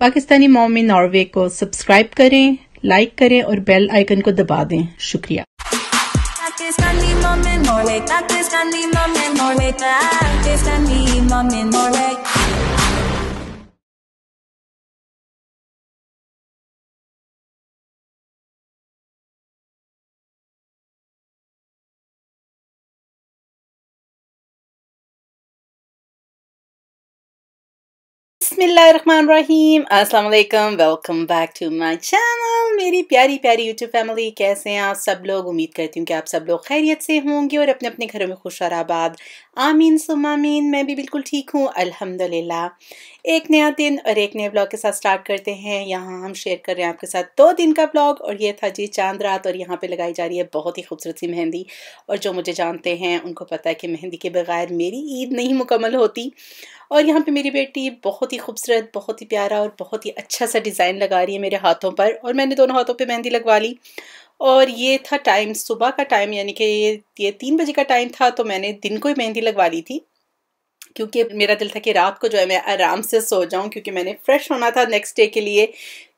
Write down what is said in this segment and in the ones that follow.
Pakistani mommy Norway को subscribe करें like करें और बेल आइकन को दबा दें शुक्रिया पाकिस्तानी बिस्मिल्लाहिर्रहमानिर्रहीम अस्सलाम वालेकुम welcome back to my channel मेरी प्यारी प्यारी यूट्यूब फैमिली कैसे हैं आप सब लोग उम्मीद करती हूँ कि आप सब लोग खैरियत से होंगे और अपने अपने घरों में खुश और आबाद आमीन सुमामीन मैं भी बिल्कुल ठीक हूँ अल्हम्दुलिल्लाह एक नया दिन और एक नए ब्लॉग के साथ स्टार्ट करते हैं यहाँ हम शेयर कर रहे हैं आपके साथ दो दिन का ब्लॉग और ये था जी चांद रात और यहाँ पे लगाई जा रही है बहुत ही खूबसूरत सी मेहंदी और जो मुझे जानते हैं उनको पता है कि मेहंदी के बगैर मेरी ईद नहीं मुकम्मल होती और यहाँ पे मेरी बेटी बहुत ही खूबसूरत बहुत ही प्यारा और बहुत ही अच्छा सा डिज़ाइन लगा रही है मेरे हाथों पर और मैंने दोनों हाथों पे मेहंदी लगवा ली और ये था टाइम सुबह का टाइम यानी कि ये ये तीन बजे का टाइम था तो मैंने दिन को ही मेहंदी लगवा ली थी क्योंकि मेरा दिल था कि रात को जो है मैं आराम से सो जाऊं क्योंकि मैंने फ्रेश होना था नेक्स्ट डे के लिए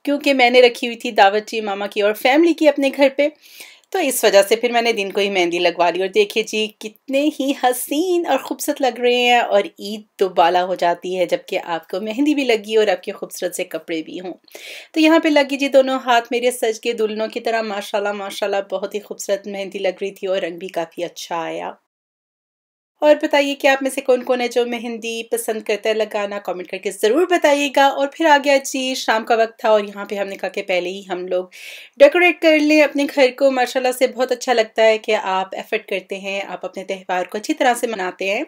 क्योंकि मैंने रखी हुई थी दावत जी मामा की और फैमिली की अपने घर पे तो इस वजह से फिर मैंने दिन को ही मेहंदी लगवा ली और देखिए जी कितने ही हसीन और खूबसूरत लग रहे हैं और ईद तो बाला हो जाती है जबकि आपको मेहंदी भी लगी और आपके खूबसूरत से कपड़े भी हों तो यहाँ पे लगी जी दोनों हाथ मेरे सज के दुल्हनों की तरह माशाल्लाह माशाल्लाह बहुत ही खूबसूरत मेहंदी लग रही थी और रंग भी काफ़ी अच्छा आया और बताइए कि आप में से कौन कौन है जो मेहंदी पसंद करता है लगाना कमेंट करके ज़रूर बताइएगा और फिर आ गया जी शाम का वक्त था और यहाँ पे हमने कहा कि पहले ही हम लोग डेकोरेट कर लें अपने घर को माशाल्लाह से बहुत अच्छा लगता है कि आप एफर्ट करते हैं आप अपने त्यौहार को अच्छी तरह से मनाते हैं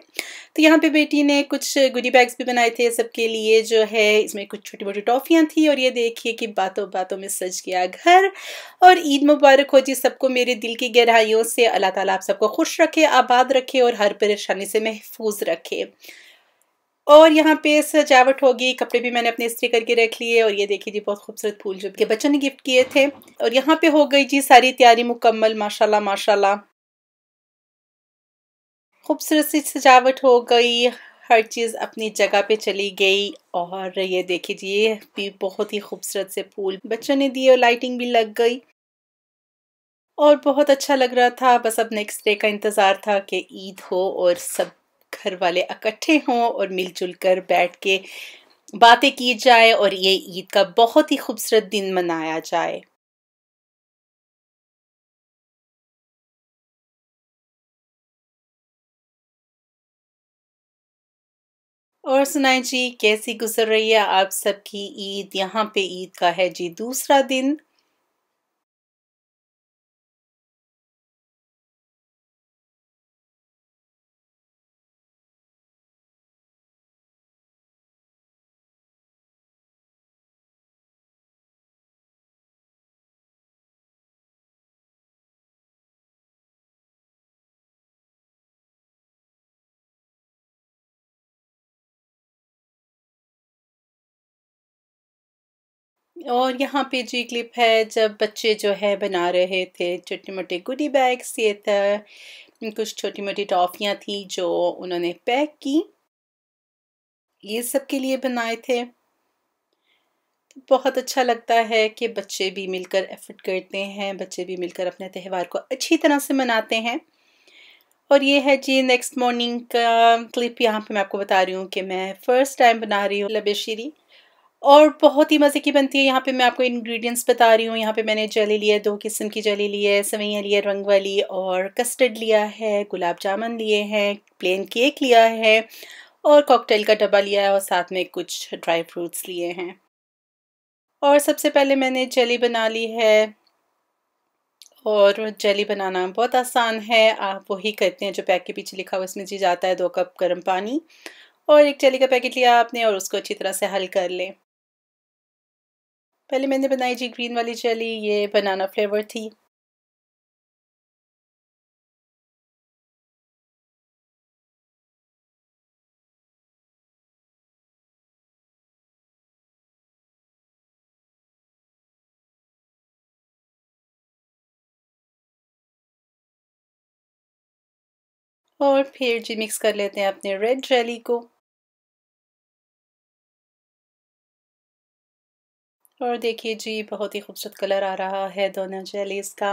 तो यहाँ पर बेटी ने कुछ गुडी बैग्स भी बनाए थे सबके लिए जो है इसमें कुछ छोटी मोटी टॉफ़ियाँ थी और ये देखिए कि बातों बातों में सज गया घर और ईद मुबारक हो जी सबको मेरे दिल की गहराइयों से अल्लाह ताली आप सबको खुश रखे आबाद रखे और हर परेशान परेशानी से महफूज रखे और यहाँ पे सजावट होगी कपड़े भी मैंने अपने इस्त्री करके रख लिए और ये देखिए जी बहुत खूबसूरत फूल जो के बच्चों ने गिफ्ट किए थे और यहाँ पे हो गई जी सारी तैयारी मुकम्मल माशाल्लाह माशाल्लाह खूबसूरत सी सजावट हो गई हर चीज़ अपनी जगह पे चली गई और ये देखिए जी ये भी बहुत ही खूबसूरत से फूल बच्चों ने दिए और लाइटिंग भी लग गई और बहुत अच्छा लग रहा था बस अब नेक्स्ट डे का इंतज़ार था कि ईद हो और सब घर वाले इकट्ठे हों और मिलजुल कर बैठ के बातें की जाए और ये ईद का बहुत ही खूबसूरत दिन मनाया जाए और सुनाए जी कैसी गुजर रही है आप सबकी ईद यहाँ पे ईद का है जी दूसरा दिन और यहाँ पे जी क्लिप है जब बच्चे जो है बना रहे थे छोटे मोटे गुडी बैग्स ये था कुछ छोटी मोटी टॉफ़ियाँ थी जो उन्होंने पैक की ये सब के लिए बनाए थे तो बहुत अच्छा लगता है कि बच्चे भी मिलकर एफर्ट करते हैं बच्चे भी मिलकर अपने त्यौहार को अच्छी तरह से मनाते हैं और ये है जी नेक्स्ट मॉर्निंग का क्लिप यहाँ पे मैं आपको बता रही हूँ कि मैं फ़र्स्ट टाइम बना रही हूँ लबे शीरी और बहुत ही मज़े की बनती है यहाँ पे मैं आपको इंग्रेडिएंट्स बता रही हूँ यहाँ पे मैंने जली लिया दो किस्म की जली ली है सवैया लिया रंग वाली और कस्टर्ड लिया है गुलाब जामुन लिए हैं प्लेन केक लिया है और कॉकटेल का डब्बा लिया है और साथ में कुछ ड्राई फ्रूट्स लिए हैं और सबसे पहले मैंने जली बना ली है और जली बनाना बहुत आसान है आप वही करते हैं जो पैक के पीछे लिखा हुआ इसमें जी जाता है दो कप गर्म पानी और एक जली का पैकेट लिया आपने और उसको अच्छी तरह से हल कर लें पहले मैंने बनाई जी ग्रीन वाली जेली ये बनाना फ्लेवर थी और फिर जी मिक्स कर लेते हैं अपने रेड जेली को और देखिए जी बहुत ही खूबसूरत कलर आ रहा है दोनों जेलीस का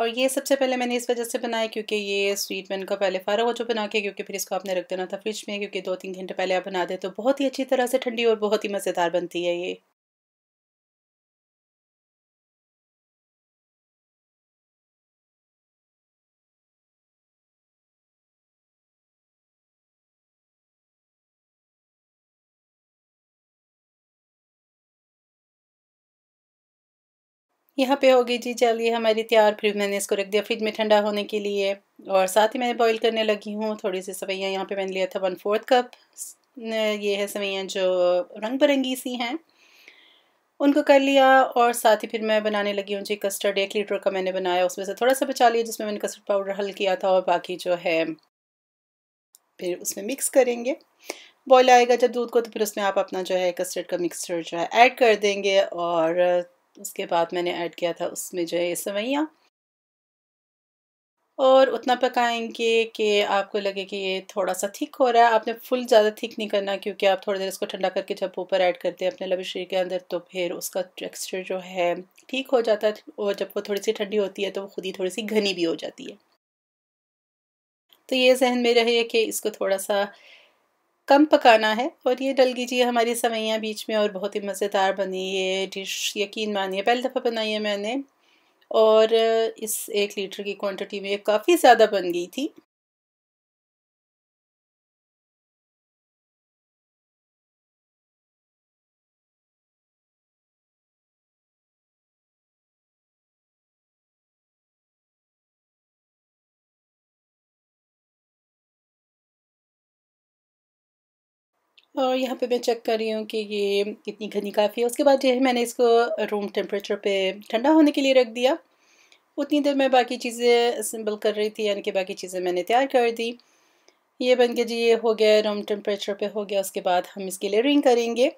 और ये सबसे पहले मैंने इस वजह से बनाया क्योंकि ये स्वीट मैन का पहले फ़ारा जो बना के क्योंकि फिर इसको आपने रख देना था फ्रिज में क्योंकि दो तीन घंटे पहले आप बना दे तो बहुत ही अच्छी तरह से ठंडी और बहुत ही मज़ेदार बनती है ये यहाँ पे हो गई जी चलिए हमारी तैयार फिर मैंने इसको रख दिया फ्रिज में ठंडा होने के लिए और साथ ही मैं बॉईल करने लगी हूँ थोड़ी सी सवैयाँ यहाँ पे मैंने लिया था वन फोर्थ कप ये है सवैयाँ जो रंग बिरंगी सी हैं उनको कर लिया और साथ ही फिर मैं बनाने लगी हूँ जी कस्टर्ड एक लीटर का मैंने बनाया उसमें से थोड़ा सा बचा लिया जिसमें मैंने कस्टर्ड पाउडर हल किया था और बाकी जो है फिर उसमें मिक्स करेंगे बॉयल आएगा जब दूध को तो फिर उसमें आप अपना जो है कस्टर्ड का मिक्सचर जो है ऐड कर देंगे और उसके बाद मैंने ऐड किया था उसमें जो है सवैयाँ और उतना पकाएंगे कि आपको लगे कि ये थोड़ा सा थिक हो रहा है आपने फुल ज़्यादा थिक नहीं करना क्योंकि आप थोड़ी देर इसको ठंडा करके जब ऊपर ऐड करते हैं अपने शरीर के अंदर तो फिर उसका टेक्सचर जो है ठीक हो जाता है और जब वो थोड़ी सी ठंडी होती है तो वो खुद ही थोड़ी सी घनी भी हो जाती है तो ये जहन में रहे कि इसको थोड़ा सा कम पकाना है और ये डल कीजिए हमारी सवैयाँ बीच में और बहुत ही मज़ेदार बनी ये डिश यकीन मानिए पहली दफ़ा बनाई है मैंने और इस एक लीटर की क्वांटिटी में काफ़ी ज़्यादा बन गई थी और यहाँ पे मैं चेक कर रही हूँ कि ये कितनी घनी काफ़ी है उसके बाद जो है मैंने इसको रूम टेम्परेचर पे ठंडा होने के लिए रख दिया उतनी देर मैं बाकी चीज़ें असम्बल कर रही थी यानी कि बाकी चीज़ें मैंने तैयार कर दी ये बन के जी ये हो गया रूम टेम्परेचर पे हो गया उसके बाद हम इसकी लेयरिंग करेंगे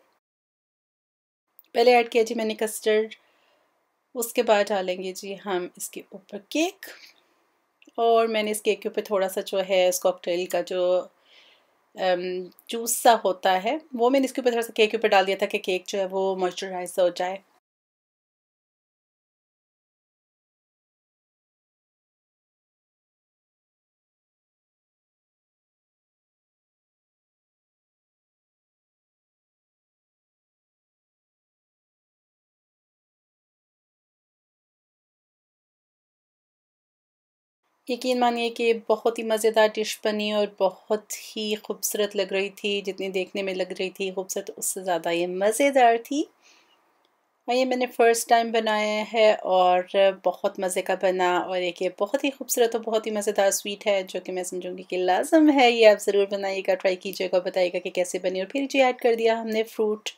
पहले ऐड किया जी मैंने कस्टर्ड उसके बाद डालेंगे जी हम इसके ऊपर केक और मैंने इस केक के ऊपर थोड़ा सा जो है इस का जो जूस सा होता है वो मैंने इसके ऊपर थोड़ा सा केक के ऊपर डाल दिया था कि केक जो है वो मॉइस्चराइज हो जाए यकीन मानिए कि बहुत ही मज़ेदार डिश बनी और बहुत ही खूबसूरत लग रही थी जितनी देखने में लग रही थी खूबसूरत उससे ज़्यादा ये मज़ेदार थी और ये मैंने फ़र्स्ट टाइम बनाया है और बहुत मज़े का बना और एक ये बहुत ही खूबसूरत और बहुत ही मज़ेदार स्वीट है जो कि मैं समझूंगी कि लाजम है ये आप ज़रूर बनाइएगा ट्राई कीजिएगा बताइएगा कि कैसे बनी और फिर जी ऐड कर दिया हमने फ्रूट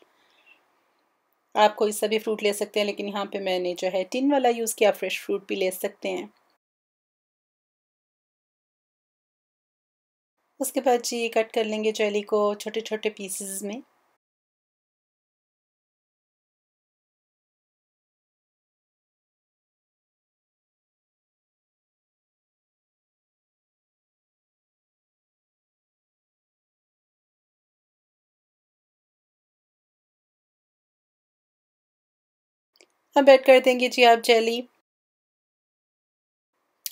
आप कोई सा भी फ्रूट ले सकते हैं लेकिन यहाँ पे मैंने जो है टिन वाला यूज़ किया फ्रेश फ्रूट भी ले सकते हैं उसके बाद जी कट कर लेंगे ज्वेली को छोटे छोटे पीसेस में अब ऐड कर देंगे जी आप जेली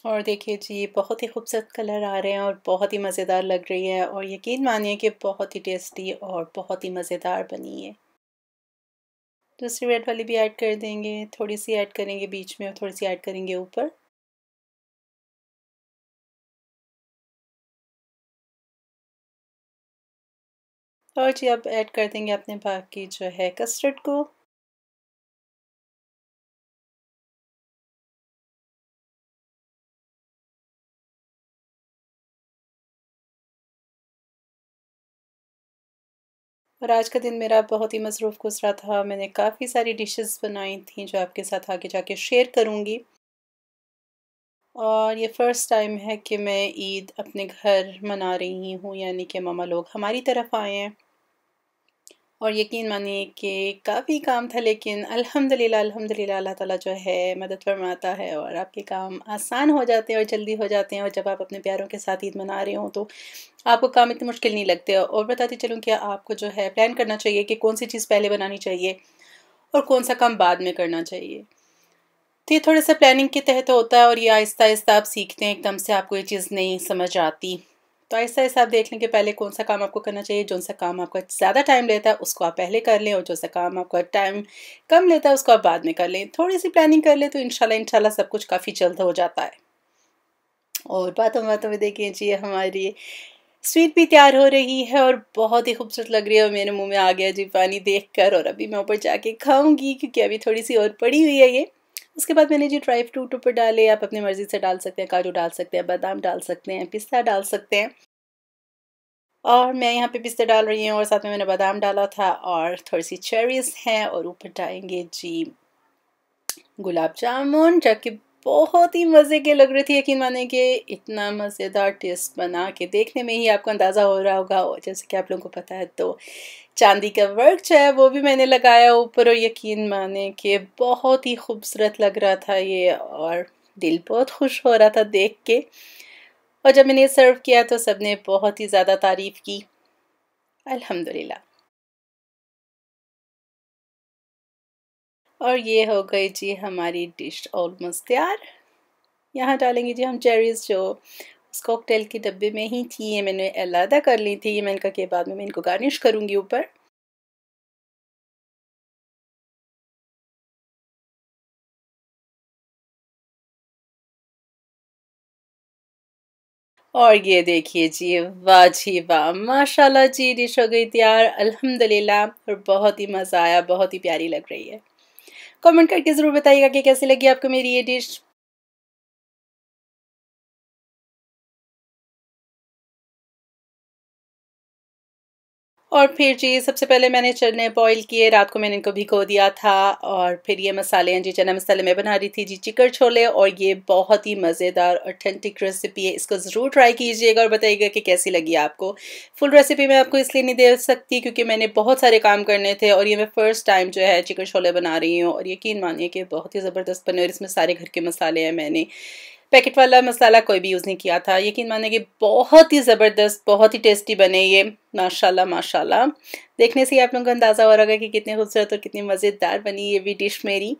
और देखिए जी बहुत ही खूबसूरत कलर आ रहे हैं और बहुत ही मज़ेदार लग रही है और यकीन मानिए कि बहुत ही टेस्टी और बहुत ही मज़ेदार बनी है दूसरी रेड वाली भी ऐड कर देंगे थोड़ी सी ऐड करेंगे बीच में और थोड़ी सी ऐड करेंगे ऊपर और जी अब ऐड कर देंगे अपने बाकी जो है कस्टर्ड को और आज का दिन मेरा बहुत ही मसरूफ़ गुजरा था मैंने काफ़ी सारी डिशेस बनाई थी जो आपके साथ आगे जाके शेयर करूँगी और ये फ़र्स्ट टाइम है कि मैं ईद अपने घर मना रही हूँ यानी कि मामा लोग हमारी तरफ आए हैं और यकीन मानिए कि काफ़ी काम था लेकिन अल्हम्दुलिल्लाह अल्हम्दुलिल्लाह अल्लाह ताला जो है मदद फरमाता है और आपके काम आसान हो जाते हैं और जल्दी हो जाते हैं और जब आप अपने प्यारों के साथ ईद मना रहे हो तो आपको काम इतने मुश्किल नहीं लगते और बताती चलूँ कि आपको जो है प्लान करना चाहिए कि कौन सी चीज़ पहले बनानी चाहिए और कौन सा काम बाद में करना चाहिए तो ये थोड़ा सा प्लानिंग के तहत होता है और ये आहिस्ता आहिस्ता आप सीखते हैं एकदम से आपको ये चीज़ नहीं समझ आती तो ऐसा ऐसा आप देख लें कि पहले कौन सा काम आपको करना चाहिए जो सा काम आपका ज़्यादा टाइम लेता है उसको आप पहले कर लें और जो सा काम आपका टाइम कम लेता है उसको आप बाद में कर लें थोड़ी सी प्लानिंग कर लें तो इनशाला इनशाला सब कुछ काफ़ी जल्द हो जाता है और बातों बातों में देखिए जी हमारी स्वीट भी तैयार हो रही है और बहुत ही खूबसूरत लग रही है और मेरे मुंह में आ गया जी पानी देखकर और अभी मैं ऊपर जाके खाऊंगी क्योंकि अभी थोड़ी सी और पड़ी हुई है ये उसके बाद मैंने जी ड्राई फ्रूट ऊपर डाले आप अपनी मर्ज़ी से डाल सकते हैं काजू डाल सकते हैं बादाम डाल सकते हैं पिस्ता डाल सकते हैं और मैं यहाँ पे पिस्ते डाल रही हूँ और साथ में मैंने बादाम डाला था और थोड़ी सी चेरीज हैं और ऊपर डालेंगे जी गुलाब जामुन जबकि बहुत ही मज़े के लग रही थी यकीन माने कि इतना मज़ेदार टेस्ट बना के देखने में ही आपको अंदाज़ा हो रहा होगा और जैसे कि आप लोगों को पता है तो चांदी का वर्क जो है वो भी मैंने लगाया ऊपर और यकीन माने कि बहुत ही खूबसूरत लग रहा था ये और दिल बहुत खुश हो रहा था देख के और जब मैंने सर्व किया तो सब ने बहुत ही ज़्यादा तारीफ़ की अल्हम्दुलिल्लाह और ये हो गई जी हमारी डिश ऑलमोस्ट तैयार यहाँ डालेंगे जी हम चेरीज़ जो इस कॉकटेल के डब्बे में ही थी ये मैंने अलहदा कर ली थी ये मैंने कहा कि बाद में मैं इनको गार्निश करूँगी ऊपर और ये देखिए जी वाह जी वाह माशाल्लाह जी डिश हो गई तैयार अल्हम्दुलिल्लाह और बहुत ही मज़ा आया बहुत ही प्यारी लग रही है कमेंट करके ज़रूर बताइएगा कि कैसी लगी आपको मेरी ये डिश और फिर जी सबसे पहले मैंने चने बॉईल किए रात को मैंने इनको भिगो दिया था और फिर ये मसाले हैं जी चना मसाले मैं बना रही थी जी चिकन छोले और ये बहुत ही मज़ेदार ऑथेंटिक रेसिपी है इसको ज़रूर ट्राई कीजिएगा और बताइएगा कि कैसी लगी आपको फुल रेसिपी मैं आपको इसलिए नहीं दे सकती क्योंकि मैंने बहुत सारे काम करने थे और ये मैं फ़र्स्ट टाइम जो है चिकन छोले बना रही हूँ और यकीन मानिए कि बहुत ही ज़बरदस्त बने और इसमें सारे घर के मसाले हैं मैंने पैकेट वाला मसाला कोई भी यूज़ नहीं किया था यकीन माने कि बहुत ही ज़बरदस्त बहुत ही टेस्टी बने ये माशाल्लाह माशाल्लाह देखने से ही आप लोगों को अंदाज़ा हो रहा होगा कि कितने खूबसूरत और कितनी मज़ेदार बनी ये भी डिश मेरी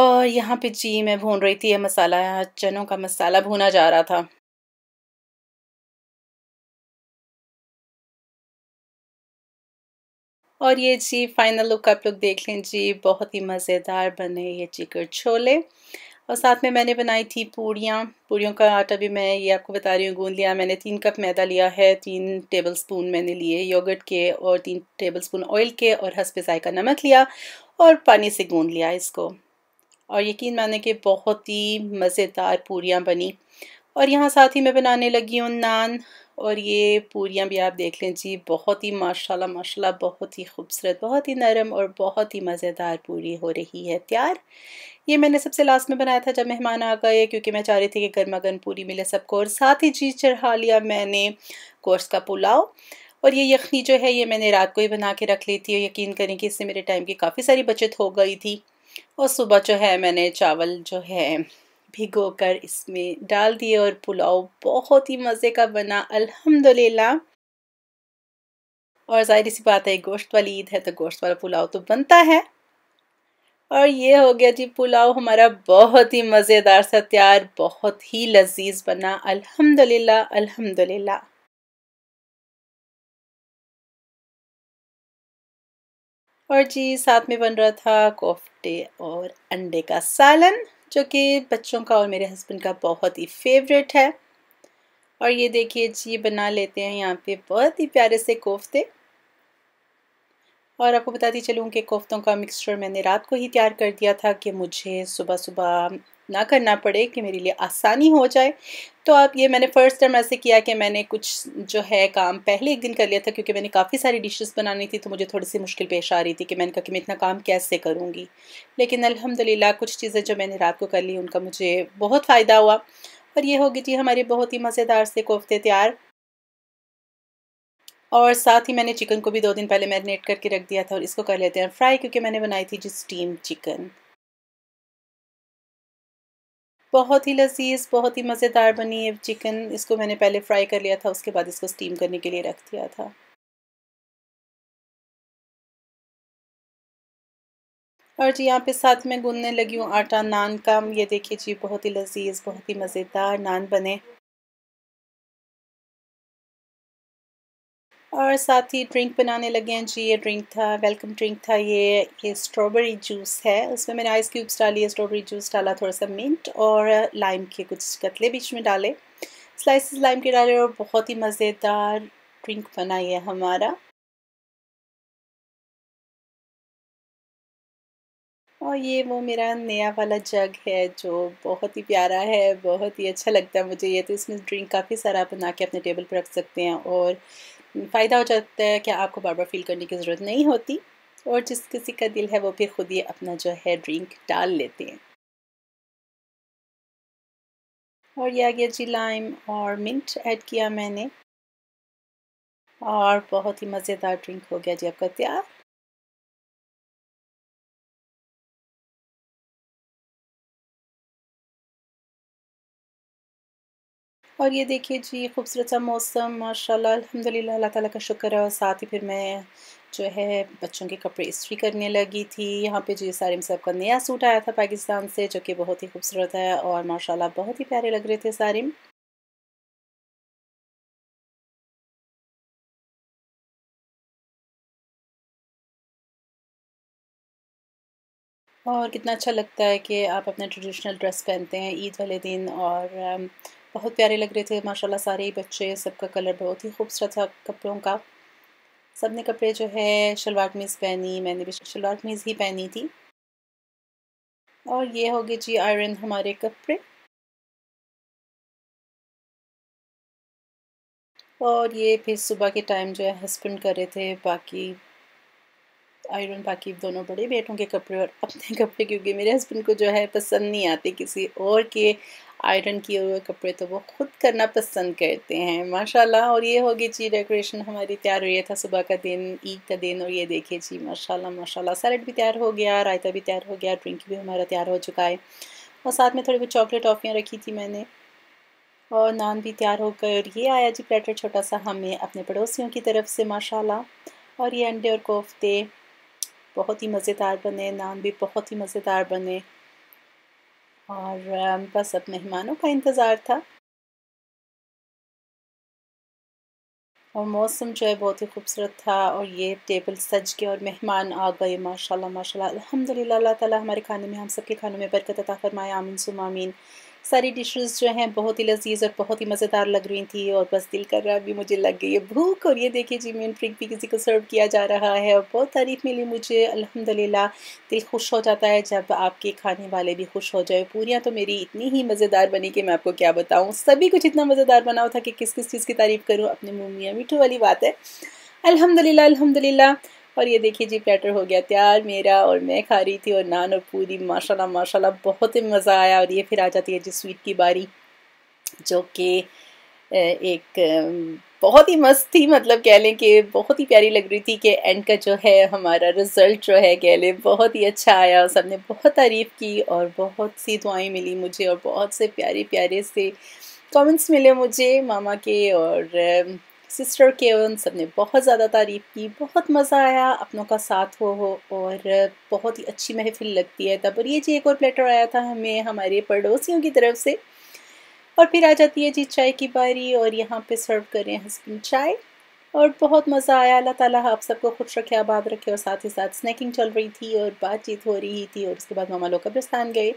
और यहाँ पे जी मैं भून रही थी ये मसाला चनों का मसाला भूना जा रहा था और ये जी फाइनल लुक आप लोग देख लें जी बहुत ही मज़ेदार बने ये चिकन छोले और साथ में मैंने बनाई थी पूड़ियाँ पूड़ियों का आटा भी मैं ये आपको बता रही हूँ गूंद लिया मैंने तीन कप मैदा लिया है तीन टेबल स्पून मैंने लिए योगर्ट के और तीन टेबल स्पून ऑयल के और हंसपे का नमक लिया और पानी से गूंद लिया इसको और यकीन माने कि बहुत ही मज़ेदार पूड़ियाँ बनी और यहाँ साथ ही मैं बनाने लगी हूँ नान और ये पूरियाँ भी आप देख लें जी बहुत ही माशाल्लाह माशाल्लाह बहुत ही खूबसूरत बहुत ही नरम और बहुत ही मज़ेदार पूरी हो रही है तैयार ये मैंने सबसे लास्ट में बनाया था जब मेहमान आ गए क्योंकि मैं चाह रही थी कि गर्मा गर्म पूरी मिले सबको और साथ ही चीज़ चढ़ा लिया मैंने कोर्स का पुलाव और ये यखनी जो है ये मैंने रात को ही बना के रख ली थी और यकीन करें कि इससे मेरे टाइम की काफ़ी सारी बचत हो गई थी और सुबह जो है मैंने चावल जो है भिगो कर इसमें डाल दिए और पुलाव बहुत ही मज़े का बना अल्हम्दुलिल्लाह और जाहिर सी बात है गोश्त वाली ईद है तो गोश्त वाला पुलाव तो बनता है और ये हो गया जी पुलाव हमारा बहुत ही मज़ेदार सा तैयार बहुत ही लजीज बना अल्हम्दुलिल्लाह अल्हम्दुलिल्लाह और जी साथ में बन रहा था कोफ्ते और अंडे का सालन जो कि बच्चों का और मेरे हस्बैंड का बहुत ही फेवरेट है और ये देखिए जी बना लेते हैं यहाँ पे बहुत ही प्यारे से कोफ्ते और आपको बताती चलूँ कि कोफ्तों का मिक्सचर मैंने रात को ही तैयार कर दिया था कि मुझे सुबह सुबह ना करना पड़े कि मेरे लिए आसानी हो जाए तो आप ये मैंने फ़र्स्ट टाइम ऐसे किया कि मैंने कुछ जो है काम पहले एक दिन कर लिया था क्योंकि मैंने काफ़ी सारी डिशेस बनानी थी तो मुझे थोड़ी सी मुश्किल पेश आ रही थी कि मैंने कहा कि मैं इतना काम कैसे करूँगी लेकिन अल्हम्दुलिल्लाह कुछ चीज़ें जो मैंने रात को कर ली उनका मुझे बहुत फ़ायदा हुआ और ये होगी जी हमारे बहुत ही मज़ेदार से कोफ्ते तैयार और साथ ही मैंने चिकन को भी दो दिन पहले मैरिनेट करके रख दिया था और इसको कर लेते हैं फ्राई क्योंकि मैंने बनाई थी जी स्टीम चिकन बहुत ही लजीज बहुत ही मज़ेदार बनी है चिकन इसको मैंने पहले फ्राई कर लिया था उसके बाद इसको स्टीम करने के लिए रख दिया था और जी यहाँ पे साथ में गूंदने लगी हूँ आटा नान का ये देखिए जी बहुत ही लजीज बहुत ही मज़ेदार नान बने और साथ ही ड्रिंक बनाने लगे हैं जी ये ड्रिंक था वेलकम ड्रिंक था ये ये स्ट्रॉबेरी जूस है उसमें मैंने आइस क्यूब्स डाली स्ट्रॉबेरी जूस डाला थोड़ा सा मिंट और लाइम के कुछ कतले बीच में डाले स्लाइसेस लाइम के डाले और बहुत ही मज़ेदार ड्रिंक बना ये हमारा और ये वो मेरा नया वाला जग है जो बहुत ही प्यारा है बहुत ही अच्छा लगता है मुझे ये तो इसमें ड्रिंक काफ़ी सारा बना के अपने टेबल पर रख सकते हैं और फ़ायदा हो जाता है कि आपको बार बार फील करने की ज़रूरत नहीं होती और जिस किसी का दिल है वो फिर खुद ही अपना जो है ड्रिंक डाल लेते हैं और यह आ गया जी लाइम और मिंट ऐड किया मैंने और बहुत ही मज़ेदार ड्रिंक हो गया जी आपका तैयार और ये देखिए जी खूबसूरत सा मौसम माशाल्लाह अल्हम्दुलिल्लाह अल्लाह ताला का शुक्र है और साथ ही फिर मैं जो है बच्चों के कपड़े इस्त्री करने लगी थी यहाँ पे जो सारे में मतलब सबका नया सूट आया था पाकिस्तान से जो कि बहुत ही खूबसूरत है और माशाल्लाह बहुत ही प्यारे लग रहे थे सारे और कितना अच्छा लगता है कि आप अपना ट्रेडिशनल ड्रेस पहनते हैं ईद वाले दिन और बहुत प्यारे लग रहे थे माशाल्लाह सारे ही बच्चे सबका कलर बहुत ही खूबसूरत था कपड़ों का सब ने कपड़े जो है शलवार कमीज़ पहनी मैंने भी शलवार कमीज़ ही पहनी थी और ये हो गए जी आयरन हमारे कपड़े और ये फिर सुबह के टाइम जो है हस्बैंड कर रहे थे बाकी आयरन बाकी दोनों बड़े बेटों के कपड़े और अपने कपड़े क्योंकि मेरे हस्बैंड को जो है पसंद नहीं आते किसी और के आयरन किए हुए कपड़े तो वो ख़ुद करना पसंद करते हैं माशाल्लाह और ये होगी जी डेकोरेशन हमारी तैयार हुई था सुबह का दिन ईद का दिन और ये देखिए जी माशाल्लाह माशाल्लाह सैलड भी तैयार हो गया रायता भी तैयार हो गया ड्रिंक भी हमारा तैयार हो चुका है और साथ में थोड़ी बहुत चॉकलेट टॉफ़ियाँ रखी थी मैंने और नान भी तैयार होकर और ये आया जी प्लेटर छोटा सा हमें अपने पड़ोसियों की तरफ से माशाल्लाह और ये अंडे और कोफ्ते बहुत ही मज़ेदार बने नान भी बहुत ही मज़ेदार बने और बस अब मेहमानों का इंतज़ार था और मौसम जो है बहुत ही खूबसूरत था और ये टेबल सज के और मेहमान आ गए माशाल्लाह माशाल्लाह अल्हम्दुलिल्लाह अल्लाह ताला हमारे खाने में हम सबके खानों में बरकत अता फरमाए आमीन सुमामीन सारी डिशेस जो हैं बहुत ही लजीज और बहुत ही मज़ेदार लग रही थी और बस दिल कर रहा भी मुझे लग गई है भूख और ये देखिए जी मेन फ्रिक भी किसी को सर्व किया जा रहा है और बहुत तारीफ़ मिली मुझे अल्हम्दुलिल्लाह दिल खुश हो जाता है जब आपके खाने वाले भी खुश हो जाए पूरियाँ तो मेरी इतनी ही मज़ेदार बनी कि मैं आपको क्या बताऊँ सभी कुछ इतना मज़ेदार बना था कि किस किस चीज़ की तारीफ़ करूँ अपनी मम्मियाँ मीठू वाली बात है अलहमदिल्ला अलहमदिल्ला और ये देखिए जी प्लेटर हो गया तैयार मेरा और मैं खा रही थी और नान और पूरी माशाल्लाह माशाल्लाह बहुत ही मज़ा आया और ये फिर आ जाती है जी स्वीट की बारी जो कि एक बहुत ही मस्त थी मतलब कह लें कि बहुत ही प्यारी लग रही थी कि एंड का जो है हमारा रिज़ल्ट जो है कह लें बहुत ही अच्छा आया और सबने बहुत तारीफ़ की और बहुत सी दुआएँ मिली मुझे और बहुत से प्यारे प्यारे से कमेंट्स मिले मुझे मामा के और सिस्टर के उन सब ने बहुत ज़्यादा तारीफ़ की बहुत मज़ा आया अपनों का साथ हो हो और बहुत ही अच्छी महफिल लगती है तब और ये जी एक और प्लेटर आया था हमें हमारे पड़ोसियों की तरफ से और फिर आ जाती है जी चाय की बारी और यहाँ पे सर्व कर रहे हैं हस्बैंड चाय और बहुत मज़ा आया अल्लाह ताला आप सबको खुश रखे आबाद रखे और साथ ही साथ स्नैकिंग चल रही थी और बातचीत हो रही थी और उसके बाद मामा लोग कब्रिस्तान गए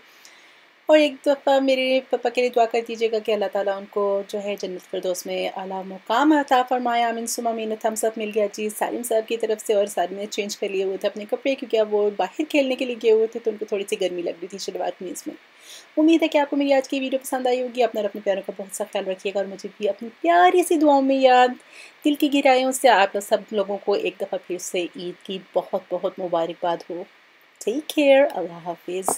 और एक दफ़ा मेरे पापा के लिए दुआ कर दीजिएगा कि अल्लाह ताला उनको जो है जन्नत फरदोस में आला मुकाम अता फरमाया अमिन सुमा मीन थम सब मिल गया जी सालिम साहब की तरफ से और सालिम ने चेंज कर लिए हुए थे अपने कपड़े क्योंकि अब वो बाहर खेलने के लिए गए हुए थे तो उनको थोड़ी सी गर्मी लग रही थी शुरुआत में इसमें उम्मीद है कि आपको मेरी आज की वीडियो पसंद आई होगी अपना अपने प्यारों का बहुत सा ख्याल रखिएगा और मुझे भी अपनी प्यारी सी दुआओं में याद दिल की गिरायों से आप सब लोगों को एक दफ़ा फिर से ईद की बहुत बहुत मुबारकबाद हो टेक केयर अल्लाह हाफिज़